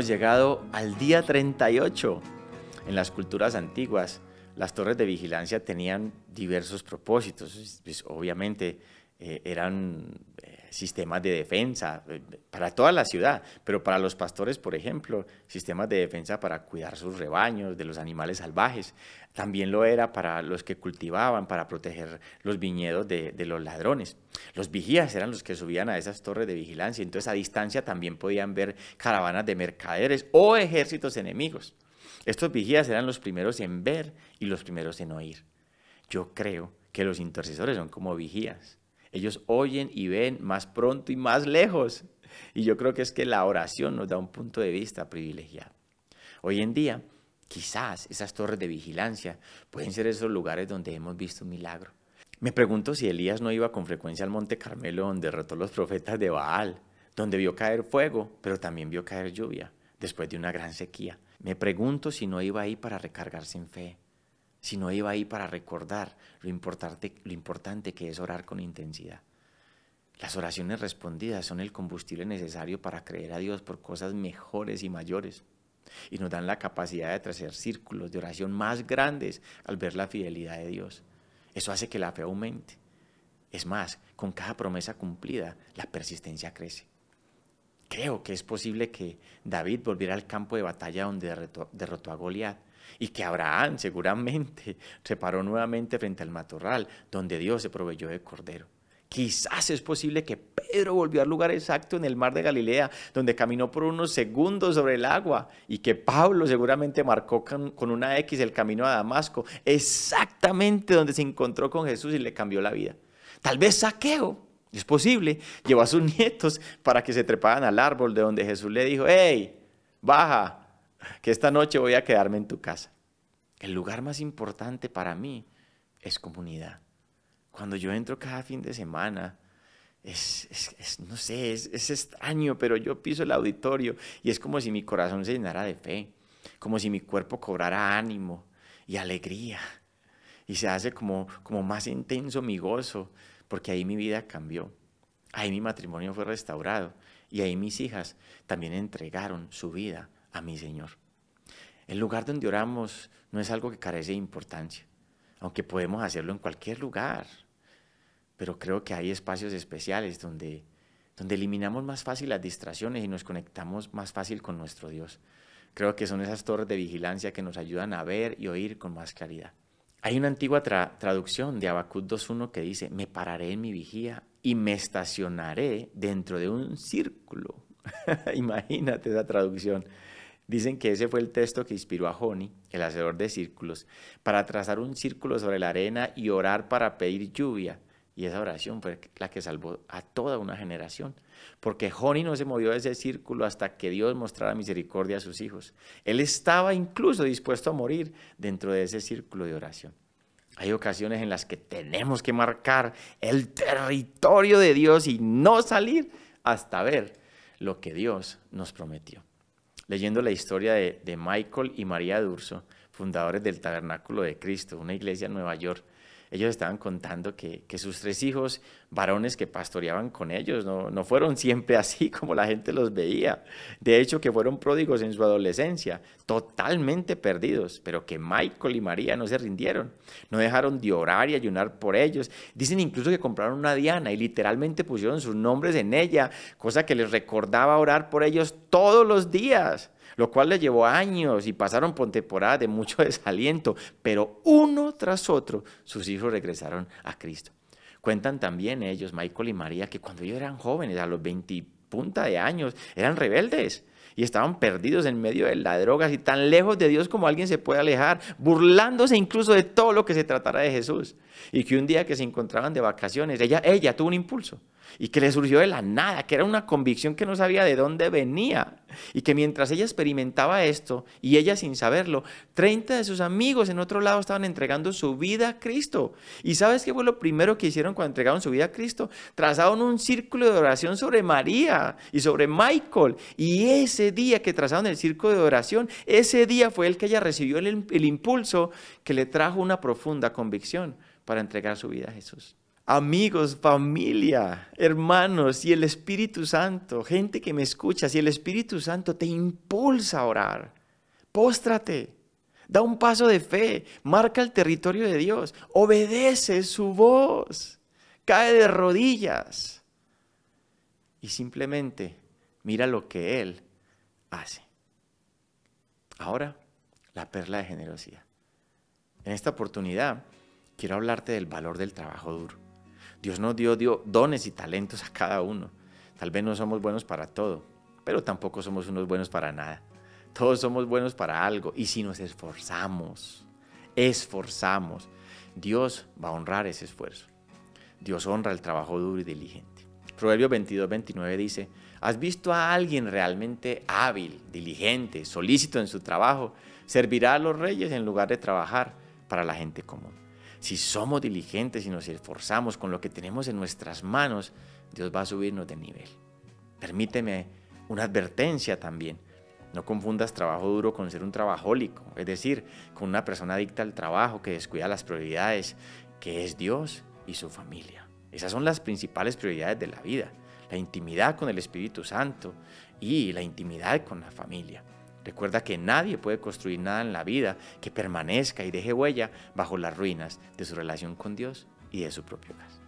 hemos llegado al día 38. En las culturas antiguas, las torres de vigilancia tenían diversos propósitos. Pues, obviamente, eh, eran eh, sistemas de defensa eh, para toda la ciudad, pero para los pastores, por ejemplo, sistemas de defensa para cuidar sus rebaños de los animales salvajes. También lo era para los que cultivaban, para proteger los viñedos de, de los ladrones. Los vigías eran los que subían a esas torres de vigilancia, entonces a distancia también podían ver caravanas de mercaderes o ejércitos enemigos. Estos vigías eran los primeros en ver y los primeros en oír. Yo creo que los intercesores son como vigías ellos oyen y ven más pronto y más lejos. Y yo creo que es que la oración nos da un punto de vista privilegiado. Hoy en día, quizás esas torres de vigilancia pueden ser esos lugares donde hemos visto un milagro. Me pregunto si Elías no iba con frecuencia al Monte Carmelo donde derrotó los profetas de Baal, donde vio caer fuego, pero también vio caer lluvia, después de una gran sequía. Me pregunto si no iba ahí para recargarse en fe, si no iba ahí para recordar lo importante, que es orar con intensidad. Las oraciones respondidas son el combustible necesario para creer a Dios por cosas mejores y mayores y nos dan la capacidad de traer círculos de oración más grandes al ver la fidelidad de Dios. Eso hace que la fe aumente. Es más, con cada promesa cumplida, la persistencia crece. Creo que es posible que David volviera al campo de batalla donde derrotó a Goliat y que Abraham seguramente se paró nuevamente frente al matorral donde Dios se proveyó de cordero. Quizás es posible que Pedro volvió al lugar exacto en el mar de Galilea, donde caminó por unos segundos sobre el agua, y que Pablo seguramente marcó con una X el camino a Damasco, exactamente donde se encontró con Jesús y le cambió la vida. Tal vez saqueo, es posible, llevó a sus nietos para que se treparan al árbol de donde Jesús le dijo, hey, baja, que esta noche voy a quedarme en tu casa. El lugar más importante para mí es comunidad. Cuando yo entro cada fin de semana, es, no sé, es, es extraño, pero yo piso el auditorio y es como si mi corazón se llenara de fe, como si mi cuerpo cobrara ánimo y alegría y se hace como más intenso mi gozo, porque ahí mi vida cambió, ahí mi matrimonio fue restaurado y ahí mis hijas también entregaron su vida a mi Señor. El lugar donde oramos no es algo que carece de importancia, aunque podemos hacerlo en cualquier lugar. Pero creo que hay espacios especiales donde, donde eliminamos más fácil las distracciones y nos conectamos más fácil con nuestro Dios. Creo que son esas torres de vigilancia que nos ayudan a ver y oír con más claridad. Hay una antigua traducción de Habacuc 2.1 que dice, me pararé en mi vigía y me estacionaré dentro de un círculo. Imagínate esa traducción. Dicen que ese fue el texto que inspiró a Joni, el hacedor de círculos, para trazar un círculo sobre la arena y orar para pedir lluvia. Y esa oración fue la que salvó a toda una generación. Porque Joni no se movió de ese círculo hasta que Dios mostrara misericordia a sus hijos. Él estaba incluso dispuesto a morir dentro de ese círculo de oración. Hay ocasiones en las que tenemos que marcar el territorio de Dios y no salir hasta ver lo que Dios nos prometió leyendo la historia de, Michael y María Durso, fundadores del Tabernáculo de Cristo, una iglesia en Nueva York ellos estaban contando que, sus tres hijos varones que pastoreaban con ellos no, no fueron siempre así como la gente los veía. De hecho, que fueron pródigos en su adolescencia, totalmente perdidos, pero que Michael y María no se rindieron, no dejaron de orar y ayunar por ellos. Dicen incluso que compraron una diana y literalmente pusieron sus nombres en ella, cosa que les recordaba orar por ellos todos los días lo cual les llevó años y pasaron por temporadas de mucho desaliento, pero uno tras otro sus hijos regresaron a Cristo. Cuentan también ellos, Michael y María, que cuando ellos eran jóvenes, a los 20 punta de años, eran rebeldes y estaban perdidos en medio de la droga y tan lejos de Dios como alguien se puede alejar, burlándose incluso de todo lo que se tratara de Jesús. Y que un día que se encontraban de vacaciones, ella tuvo un impulso y que le surgió de la nada, que era una convicción que no sabía de dónde venía, y que mientras ella experimentaba esto, y ella sin saberlo, 30 de sus amigos en otro lado estaban entregando su vida a Cristo. ¿Y sabes qué fue lo primero que hicieron cuando entregaron su vida a Cristo? Trazaron un círculo de oración sobre María y sobre Michael, y ese día que trazaron el círculo de oración, ese día fue el que ella recibió el, el impulso que le trajo una profunda convicción para entregar su vida a Jesús amigos, familia, hermanos y el Espíritu Santo, gente que me escucha, si el Espíritu Santo te impulsa a orar, póstrate, da un paso de fe, marca el territorio de Dios, obedece su voz, cae de rodillas y simplemente mira lo que Él hace. Ahora, la perla de generosidad. En esta oportunidad, quiero hablarte del valor del trabajo duro. Dios nos dio, dones y talentos a cada uno. Tal vez no somos buenos para todo, pero tampoco somos unos buenos para nada. Todos somos buenos para algo y si nos esforzamos, esforzamos, Dios va a honrar ese esfuerzo. Dios honra el trabajo duro y diligente. Proverbio 22, 29 dice, ¿has visto a alguien realmente hábil, diligente, solícito en su trabajo? Servirá a los reyes en lugar de trabajar para la gente común. Si somos diligentes y nos esforzamos con lo que tenemos en nuestras manos, Dios va a subirnos de nivel. Permíteme una advertencia también. No confundas trabajo duro con ser un trabajólico, es decir, con una persona adicta al trabajo que descuida las prioridades, que es Dios y su familia. Esas son las principales prioridades de la vida, la intimidad con el Espíritu Santo y la intimidad con la familia. Recuerda que nadie puede construir nada en la vida que permanezca y deje huella bajo las ruinas de su relación con Dios y de su propio hogar.